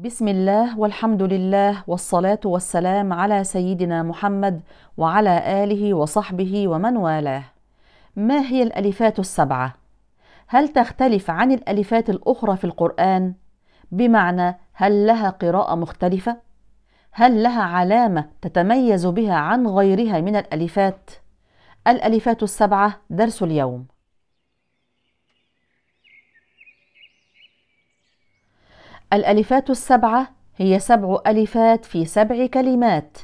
بسم الله والحمد لله والصلاة والسلام على سيدنا محمد وعلى آله وصحبه ومن والاه. ما هي الألفات السبعة؟ هل تختلف عن الألفات الأخرى في القرآن؟ بمعنى هل لها قراءة مختلفة؟ هل لها علامة تتميز بها عن غيرها من الألفات؟ الألفات السبعة درس اليوم. الألفات السبعة هي سبع ألفات في سبع كلمات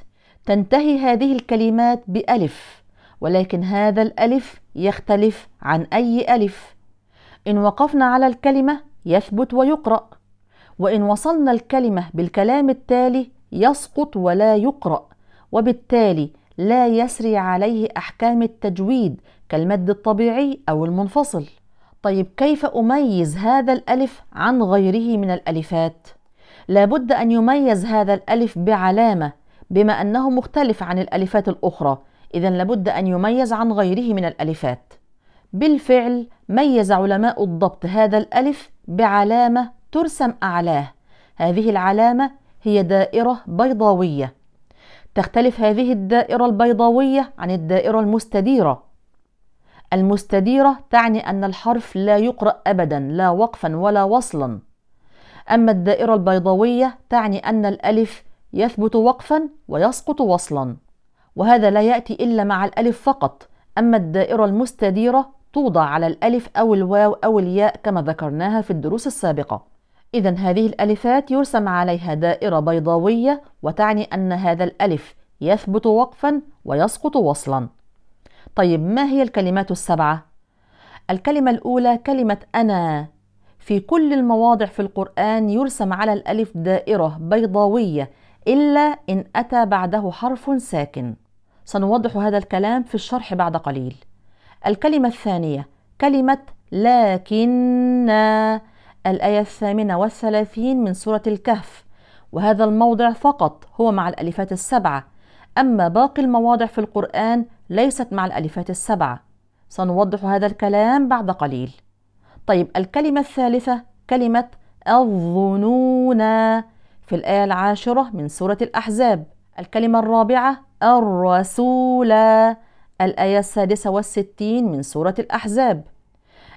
تنتهي هذه الكلمات بألف ولكن هذا الألف يختلف عن أي ألف إن وقفنا على الكلمة يثبت ويقرأ وإن وصلنا الكلمة بالكلام التالي يسقط ولا يقرأ وبالتالي لا يسري عليه أحكام التجويد كالمد الطبيعي أو المنفصل طيب كيف أميز هذا الألف عن غيره من الألفات؟ لابد أن يميز هذا الألف بعلامة بما أنه مختلف عن الألفات الأخرى إذا لابد أن يميز عن غيره من الألفات بالفعل ميز علماء الضبط هذا الألف بعلامة ترسم أعلاه هذه العلامة هي دائرة بيضاوية تختلف هذه الدائرة البيضاوية عن الدائرة المستديرة المستديرة تعني أن الحرف لا يقرأ أبدا لا وقفا ولا وصلا أما الدائرة البيضاوية تعني أن الألف يثبت وقفا ويسقط وصلا وهذا لا يأتي إلا مع الألف فقط أما الدائرة المستديرة توضع على الألف أو الواو أو الياء كما ذكرناها في الدروس السابقة إذا هذه الألفات يرسم عليها دائرة بيضاوية وتعني أن هذا الألف يثبت وقفا ويسقط وصلا طيب ما هي الكلمات السبعة؟ الكلمة الأولى كلمة أنا في كل المواضع في القرآن يرسم على الألف دائرة بيضاوية إلا إن أتى بعده حرف ساكن سنوضح هذا الكلام في الشرح بعد قليل الكلمة الثانية كلمة لكن الآية الثامنة والثلاثين من سورة الكهف وهذا الموضع فقط هو مع الألفات السبعة أما باقي المواضع في القرآن ليست مع الألفات السبعة سنوضح هذا الكلام بعد قليل طيب الكلمة الثالثة كلمة الظنون في الآية العاشرة من سورة الأحزاب الكلمة الرابعة الرسول الآية السادسة والستين من سورة الأحزاب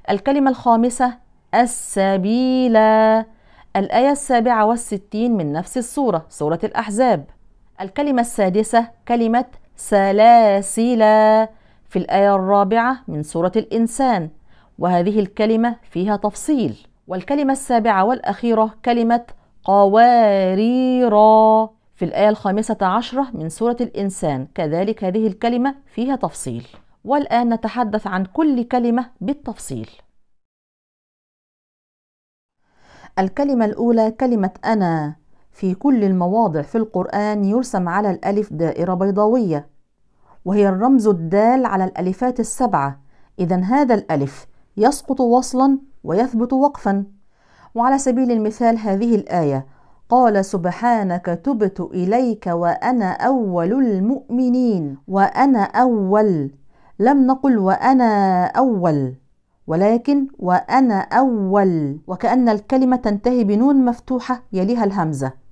الكلمة الخامسة السبيل الآية السابعة والستين من نفس السورة سورة الأحزاب الكلمة السادسة كلمة سلاسلا في الآية الرابعة من سورة الإنسان وهذه الكلمة فيها تفصيل والكلمة السابعة والأخيرة كلمة قواريرا في الآية الخامسة عشرة من سورة الإنسان كذلك هذه الكلمة فيها تفصيل والآن نتحدث عن كل كلمة بالتفصيل الكلمة الأولى كلمة أنا في كل المواضع في القرآن يرسم على الألف دائرة بيضاوية وهي الرمز الدال على الألفات السبعة إذا هذا الألف يسقط وصلا ويثبت وقفا وعلى سبيل المثال هذه الآية قال سبحانك تبت إليك وأنا أول المؤمنين وأنا أول لم نقل وأنا أول ولكن وأنا أول وكأن الكلمة تنتهي بنون مفتوحة يليها الهمزة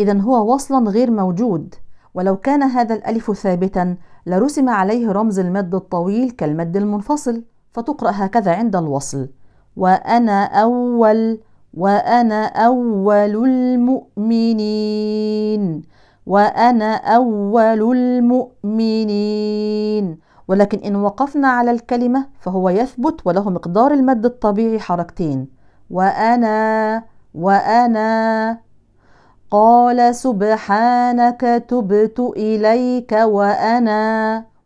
إذا هو وصل غير موجود ولو كان هذا الألف ثابتا لرسم عليه رمز المد الطويل كالمد المنفصل فتقرأ هكذا عند الوصل وأنا أول وأنا أول المؤمنين وأنا أول المؤمنين ولكن إن وقفنا على الكلمة فهو يثبت وله مقدار المد الطبيعي حركتين وأنا وأنا قال سبحانك تبت إليك وأنا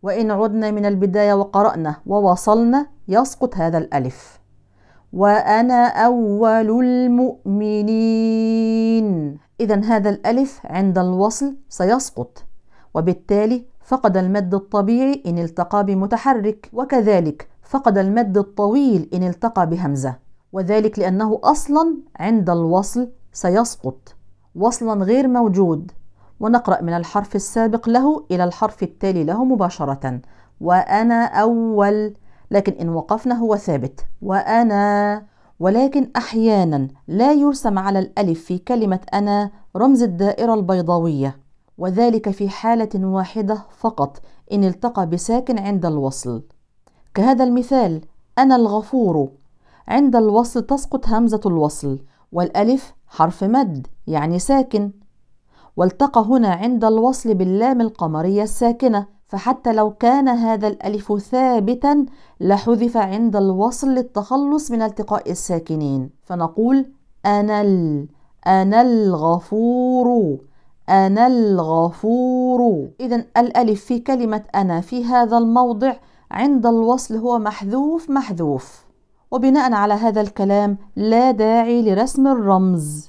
وإن عدنا من البداية وقرأنا ووصلنا يسقط هذا الألف وأنا أول المؤمنين إذا هذا الألف عند الوصل سيسقط وبالتالي فقد المد الطبيعي إن التقى بمتحرك وكذلك فقد المد الطويل إن التقى بهمزة وذلك لأنه أصلا عند الوصل سيسقط وصلا غير موجود ونقرأ من الحرف السابق له إلى الحرف التالي له مباشرة وأنا أول لكن إن وقفنا هو ثابت وأنا ولكن أحيانا لا يرسم على الألف في كلمة أنا رمز الدائرة البيضاوية وذلك في حالة واحدة فقط إن التقى بساكن عند الوصل كهذا المثال أنا الغفور عند الوصل تسقط همزة الوصل والألف حرف مد يعني ساكن والتقى هنا عند الوصل باللام القمرية الساكنة فحتى لو كان هذا الألف ثابتا لحذف عند الوصل للتخلص من التقاء الساكنين فنقول أنا ال أنا الغفور أنا الغفور إذا الألف في كلمة أنا في هذا الموضع عند الوصل هو محذوف محذوف وبناء على هذا الكلام لا داعي لرسم الرمز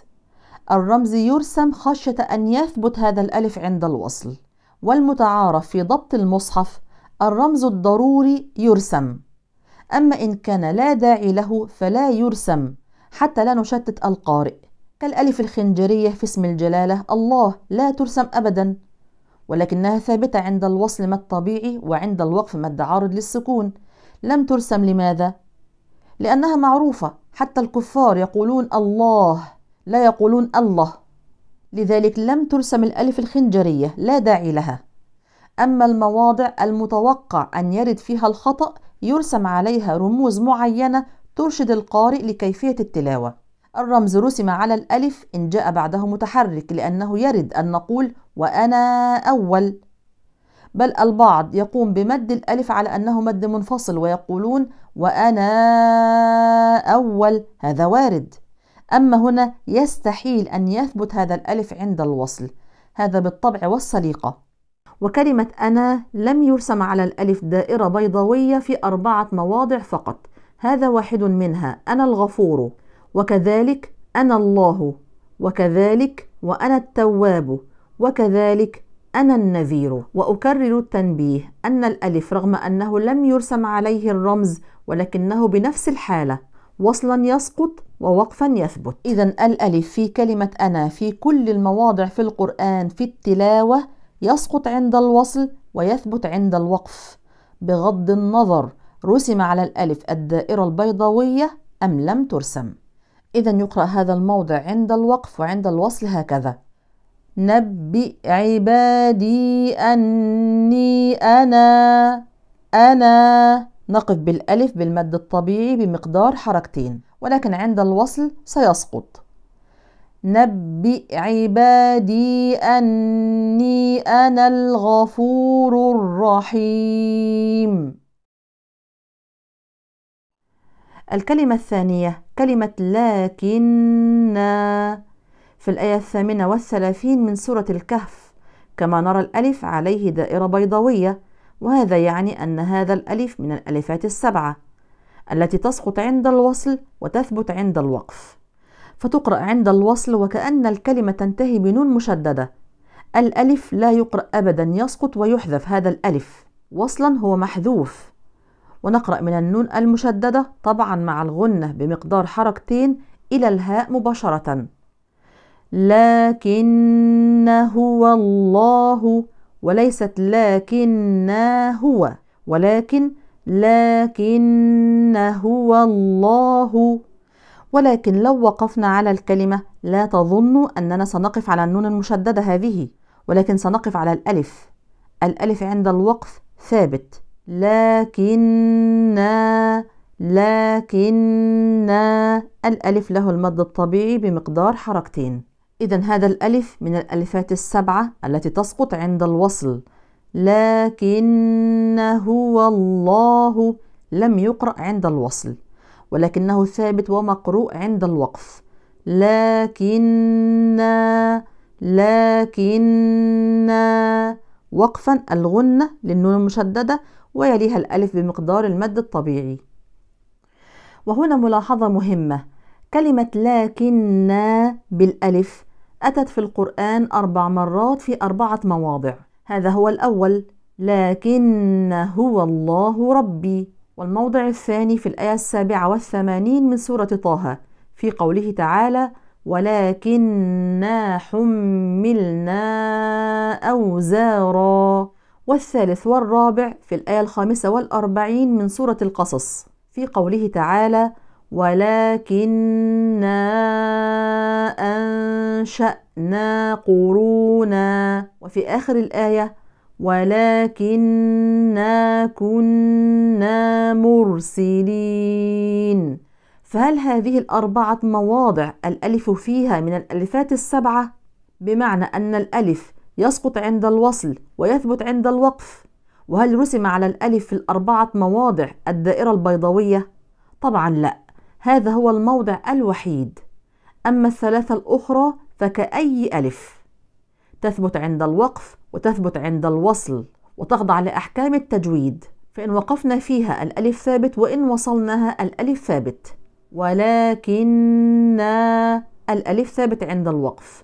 الرمز يرسم خشية أن يثبت هذا الألف عند الوصل والمتعارف في ضبط المصحف الرمز الضروري يرسم أما إن كان لا داعي له فلا يرسم حتى لا نشتت القارئ كالألف الخنجرية في اسم الجلالة الله لا ترسم أبدا ولكنها ثابتة عند الوصل ما الطبيعي وعند الوقف ما التعارض للسكون لم ترسم لماذا؟ لأنها معروفة حتى الكفار يقولون الله لا يقولون الله لذلك لم ترسم الألف الخنجرية لا داعي لها أما المواضع المتوقع أن يرد فيها الخطأ يرسم عليها رموز معينة ترشد القارئ لكيفية التلاوة الرمز رسم على الألف إن جاء بعده متحرك لأنه يرد أن نقول وأنا أول بل البعض يقوم بمد الألف على أنه مد منفصل ويقولون وأنا أول هذا وارد أما هنا يستحيل أن يثبت هذا الألف عند الوصل هذا بالطبع والسليقة وكلمة أنا لم يرسم على الألف دائرة بيضاوية في أربعة مواضع فقط هذا واحد منها أنا الغفور وكذلك أنا الله وكذلك وأنا التواب وكذلك أنا النذير وأكرر التنبيه أن الألف رغم أنه لم يرسم عليه الرمز ولكنه بنفس الحالة وصلا يسقط ووقفا يثبت إذا الألف في كلمة أنا في كل المواضع في القرآن في التلاوة يسقط عند الوصل ويثبت عند الوقف بغض النظر رسم على الألف الدائرة البيضاوية أم لم ترسم إذا يقرأ هذا الموضع عند الوقف وعند الوصل هكذا نبئ عبادي أني أنا أنا نقف بالألف بالمد الطبيعي بمقدار حركتين ولكن عند الوصل سيسقط نبئ عبادي أني أنا الغفور الرحيم الكلمة الثانية كلمة لكن في الآية الثامنة والثلاثين من سورة الكهف كما نرى الألف عليه دائرة بيضوية وهذا يعني أن هذا الألف من الألفات السبعة التي تسقط عند الوصل وتثبت عند الوقف فتقرأ عند الوصل وكأن الكلمة تنتهي بنون مشددة الألف لا يقرأ أبدا يسقط ويحذف هذا الألف وصلا هو محذوف ونقرأ من النون المشددة طبعا مع الغنة بمقدار حركتين إلى الهاء مباشرة لكن هو الله وليست لكن هو ولكن لكن هو الله ولكن لو وقفنا على الكلمة لا تظنوا أننا سنقف على النون المشددة هذه ولكن سنقف على الألف الألف عند الوقف ثابت لكن لكن الألف له المد الطبيعي بمقدار حركتين إذا هذا الألف من الألفات السبعة التي تسقط عند الوصل لكن هو الله لم يقرأ عند الوصل ولكنه ثابت ومقروء عند الوقف لكن لكن وقفا الغنة للنون المشددة ويليها الألف بمقدار المد الطبيعي وهنا ملاحظة مهمة كلمة لكن بالألف أتت في القرآن أربع مرات في أربعة مواضع هذا هو الأول لكن هو الله ربي والموضع الثاني في الآية السابعة والثمانين من سورة طه في قوله تعالى ولكنا حملنا أوزارا والثالث والرابع في الآية الخامسة والأربعين من سورة القصص في قوله تعالى ولكنا أنشأنا قرونا وفي آخر الآية ولكنا كنا مرسلين فهل هذه الأربعة مواضع الألف فيها من الألفات السبعة؟ بمعنى أن الألف يسقط عند الوصل ويثبت عند الوقف وهل رسم على الألف في الأربعة مواضع الدائرة البيضاوية؟ طبعا لأ هذا هو الموضع الوحيد أما الثلاثة الأخرى فكأي ألف تثبت عند الوقف وتثبت عند الوصل وتخضع لأحكام التجويد فإن وقفنا فيها الألف ثابت وإن وصلناها الألف ثابت ولكن الألف ثابت عند الوقف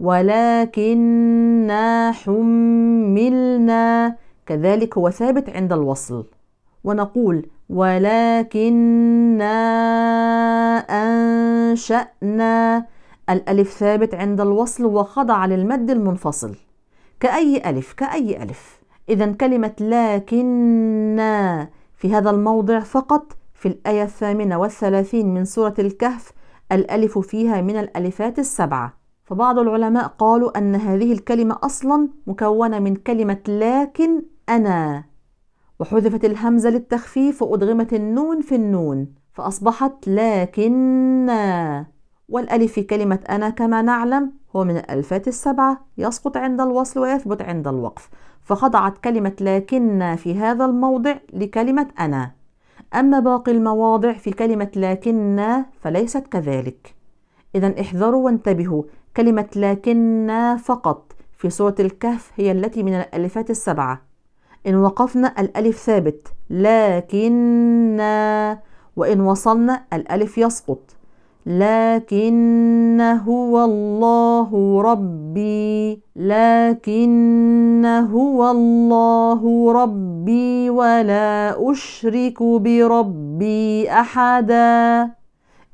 ولكن حملنا كذلك هو ثابت عند الوصل ونقول ولكنا أنشأنا الألف ثابت عند الوصل وخضع للمد المنفصل كأي ألف كأي ألف إذا كلمة لكنا في هذا الموضع فقط في الآية الثامنة والثلاثين من سورة الكهف الألف فيها من الألفات السبعة فبعض العلماء قالوا أن هذه الكلمة أصلا مكونة من كلمة لكن أنا وحذفت الهمزة للتخفيف وأدغمت النون في النون فأصبحت لكن والألف في كلمة أنا كما نعلم هو من الألفات السبعة يسقط عند الوصل ويثبت عند الوقف فخضعت كلمة لكن في هذا الموضع لكلمة أنا أما باقي المواضع في كلمة لكن فليست كذلك إذا احذروا وانتبهوا كلمة لكن فقط في سورة الكهف هي التي من الألفات السبعة إن وقفنا الألف ثابت لكن وإن وصلنا الألف يسقط لكن هو الله ربي لكن هو الله ربي ولا أشرك بربي أحدا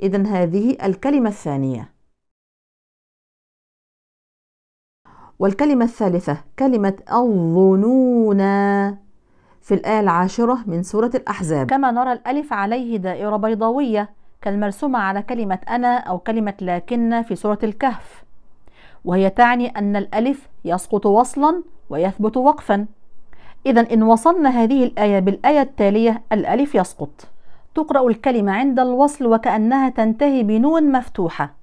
إذا هذه الكلمة الثانية والكلمة الثالثة كلمة الظنون في الآية العاشرة من سورة الأحزاب كما نرى الألف عليه دائرة بيضاوية كالمرسومة على كلمة أنا أو كلمة لكن في سورة الكهف وهي تعني أن الألف يسقط وصلا ويثبت وقفا إذا إن وصلنا هذه الآية بالآية التالية الألف يسقط تقرأ الكلمة عند الوصل وكأنها تنتهي بنون مفتوحة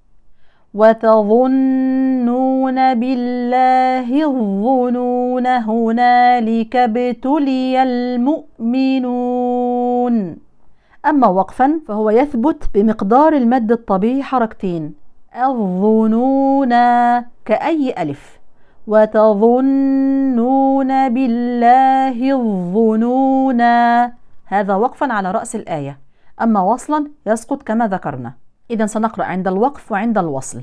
وتظنون بالله الظنون هنالك ابتلي المؤمنون أما وقفا فهو يثبت بمقدار المد الطبيعي حركتين الظنون كأي ألف وتظنون بالله الظنون هذا وقفا على رأس الآية أما وصلا يسقط كما ذكرنا إذا سنقرأ عند الوقف وعند الوصل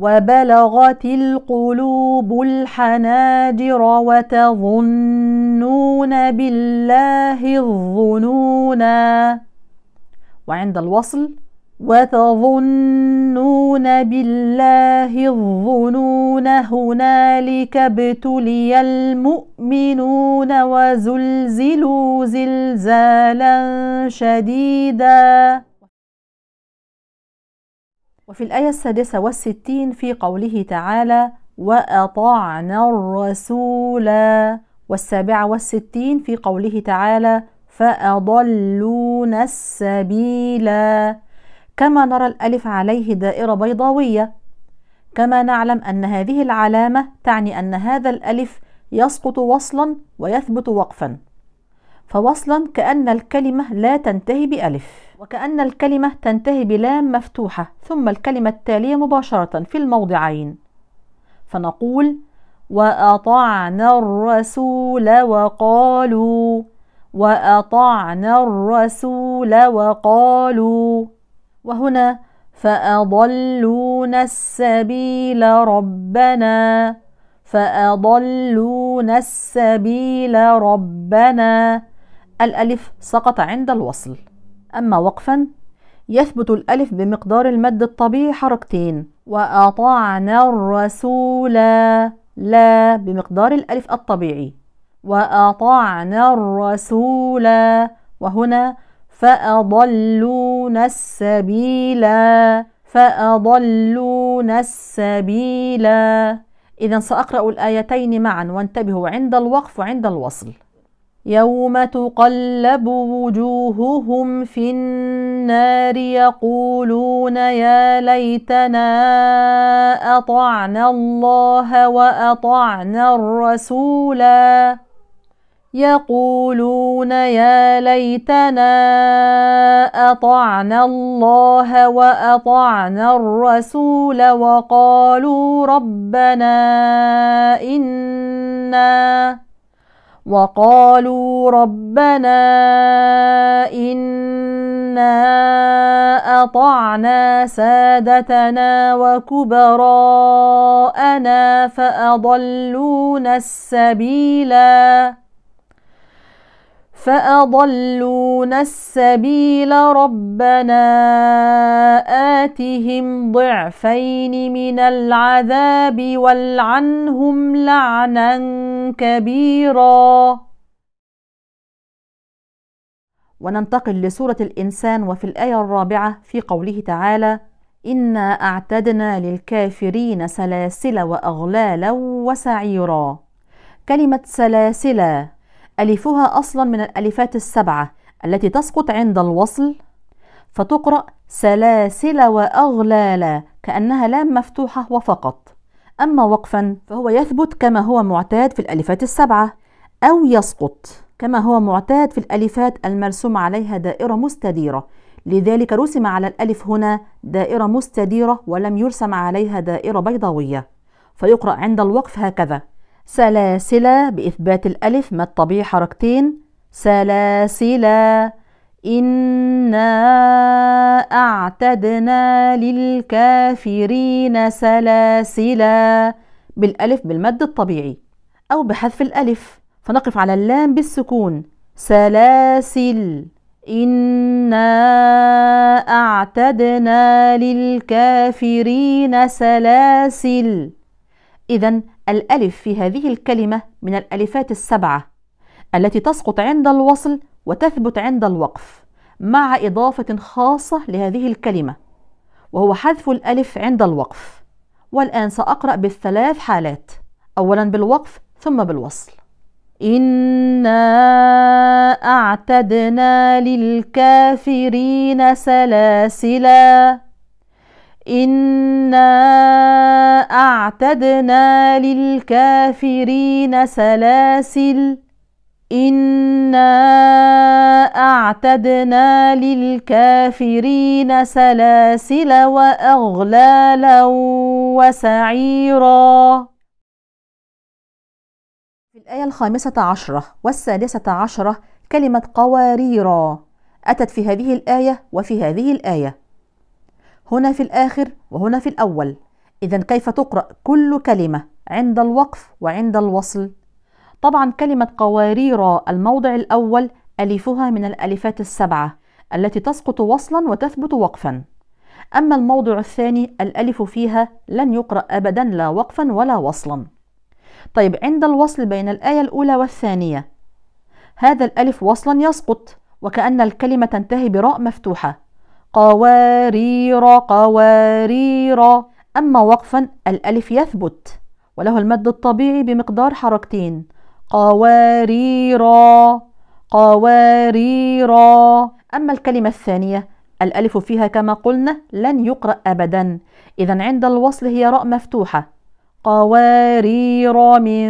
وبلغت القلوب الحناجر وتظنون بالله الظنونا وعند الوصل وتظنون بالله الظنون هنالك ابتلي المؤمنون وزلزلوا زلزالا شديدا وفي الآية السادسة والستين في قوله تعالى وأطعنا الرسول والسابعة والستين في قوله تعالى فأضلون السبيل كما نرى الألف عليه دائرة بيضاوية كما نعلم أن هذه العلامة تعني أن هذا الألف يسقط وصلا ويثبت وقفا فوصلا كأن الكلمة لا تنتهي بألف وكأن الكلمة تنتهي بلام مفتوحة ثم الكلمة التالية مباشرة في الموضعين فنقول وأطعنا الرسول وقالوا وأطعنا الرسول وقالوا وهنا فأضلون السبيل ربنا فأضلون السبيل ربنا الألف سقط عند الوصل أما وقفا يثبت الألف بمقدار المد الطبيعي حركتين وأطعنا الرسول لا بمقدار الألف الطبيعي وأطعنا الرسول وهنا فأضلون السبيل فأضلون السبيل إذا سأقرأ الآيتين معا وانتبهوا عند الوقف وعند الوصل يوم تقلب وجوههم في النار يقولون يا ليتنا اطعنا الله واطعنا الرسولا يقولون يا ليتنا اطعنا الله واطعنا الرسول وقالوا ربنا انا وقالوا ربنا إنا أطعنا سادتنا وكبراءنا فأضلونا السبيلاً فأضلون السبيل ربنا آتهم ضعفين من العذاب والعنهم لعنا كبيرا وننتقل لسورة الإنسان وفي الآية الرابعة في قوله تعالى إنا أعتدنا للكافرين سلاسل وأغلالا وسعيرا كلمة سلاسل ألفها أصلا من الألفات السبعة التي تسقط عند الوصل فتقرأ سلاسل وأغلالا كأنها لام مفتوحة وفقط أما وقفا فهو يثبت كما هو معتاد في الألفات السبعة أو يسقط كما هو معتاد في الألفات المرسوم عليها دائرة مستديرة لذلك رسم على الألف هنا دائرة مستديرة ولم يرسم عليها دائرة بيضاوية فيقرأ عند الوقف هكذا سلاسل بإثبات الألف ما الطبيعي حركتين سلاسل إنا أعتدنا للكافرين سلاسل بالألف بالمد الطبيعي أو بحذف الألف فنقف على اللام بالسكون سلاسل إنا أعتدنا للكافرين سلاسل إذا الألف في هذه الكلمة من الألفات السبعة التي تسقط عند الوصل وتثبت عند الوقف مع إضافة خاصة لهذه الكلمة وهو حذف الألف عند الوقف والآن سأقرأ بالثلاث حالات أولا بالوقف ثم بالوصل إنا أعتدنا للكافرين سلاسلاً إنا أعتدنا للكافرين سلاسل إنا أعتدنا للكافرين سلاسل وأغلالا وسعيرا في الآية الخامسة عشرة والسادسة عشرة كلمة قواريرا أتت في هذه الآية وفي هذه الآية هنا في الآخر وهنا في الأول إذا كيف تقرأ كل كلمة عند الوقف وعند الوصل؟ طبعا كلمة قوارير الموضع الأول ألفها من الألفات السبعة التي تسقط وصلا وتثبت وقفا أما الموضع الثاني الألف فيها لن يقرأ أبدا لا وقفا ولا وصلا طيب عند الوصل بين الآية الأولى والثانية هذا الألف وصلا يسقط وكأن الكلمة تنتهي براء مفتوحة قوارير قوارير أما وقفا الألف يثبت وله المد الطبيعي بمقدار حركتين قوارير قوارير أما الكلمة الثانية الألف فيها كما قلنا لن يقرأ أبدا إذا عند الوصل هي راء مفتوحة قوارير من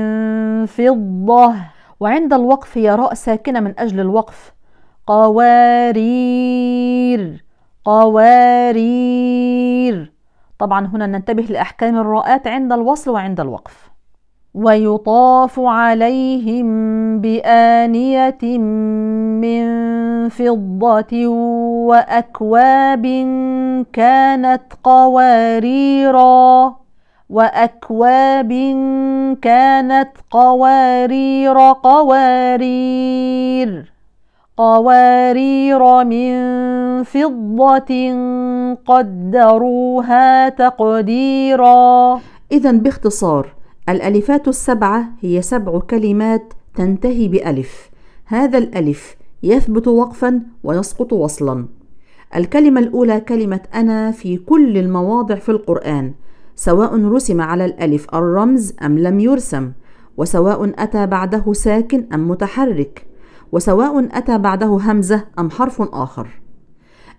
فضة وعند الوقف هي راء ساكنة من أجل الوقف قوارير قوارير طبعا هنا ننتبه لأحكام الراءات عند الوصل وعند الوقف ويطاف عليهم بآنية من فضة وأكواب كانت قواريرا وأكواب كانت قوارير قوارير قوارير من فضة قدروها تقديرا إذا باختصار الألفات السبعة هي سبع كلمات تنتهي بألف هذا الألف يثبت وقفا ويسقط وصلا الكلمة الأولى كلمة أنا في كل المواضع في القرآن سواء رسم على الألف الرمز أم لم يرسم وسواء أتى بعده ساكن أم متحرك وسواء أتى بعده همزة أم حرف آخر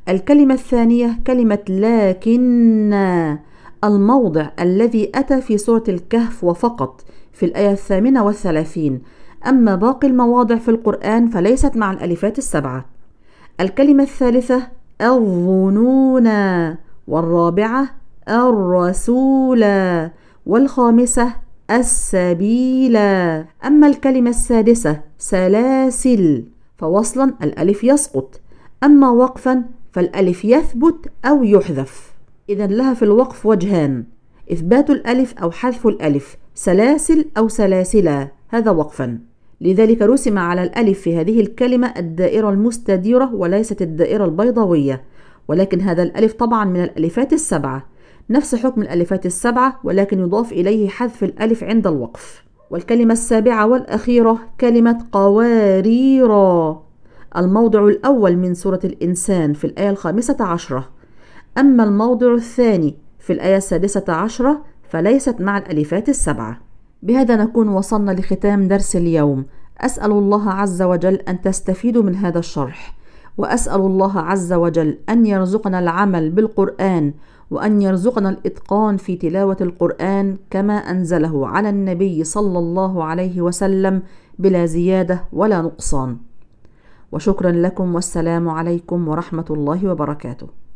الكلمة الثانية كلمة لكن الموضع الذي أتى في سورة الكهف وفقط في الآية الثامنة والثلاثين أما باقي المواضع في القرآن فليست مع الألفات السبعة الكلمة الثالثة الظنون والرابعة الرسول والخامسة السبيل أما الكلمة السادسة سلاسل فوصلا الألف يسقط أما وقفا فالألف يثبت أو يحذف إذا لها في الوقف وجهان إثبات الألف أو حذف الألف سلاسل أو سلاسلا هذا وقفا لذلك رسم على الألف في هذه الكلمة الدائرة المستديرة وليست الدائرة البيضاوية ولكن هذا الألف طبعا من الألفات السبعة نفس حكم الألفات السبعة ولكن يضاف إليه حذف الألف عند الوقف والكلمة السابعة والأخيرة كلمة قواريرا الموضع الأول من سورة الإنسان في الآية الخامسة عشرة أما الموضع الثاني في الآية السادسة عشرة فليست مع الألفات السبعة بهذا نكون وصلنا لختام درس اليوم أسأل الله عز وجل أن تستفيدوا من هذا الشرح وأسأل الله عز وجل أن يرزقنا العمل بالقرآن وأن يرزقنا الإتقان في تلاوة القرآن كما أنزله على النبي صلى الله عليه وسلم بلا زيادة ولا نقصان وشكرا لكم والسلام عليكم ورحمه الله وبركاته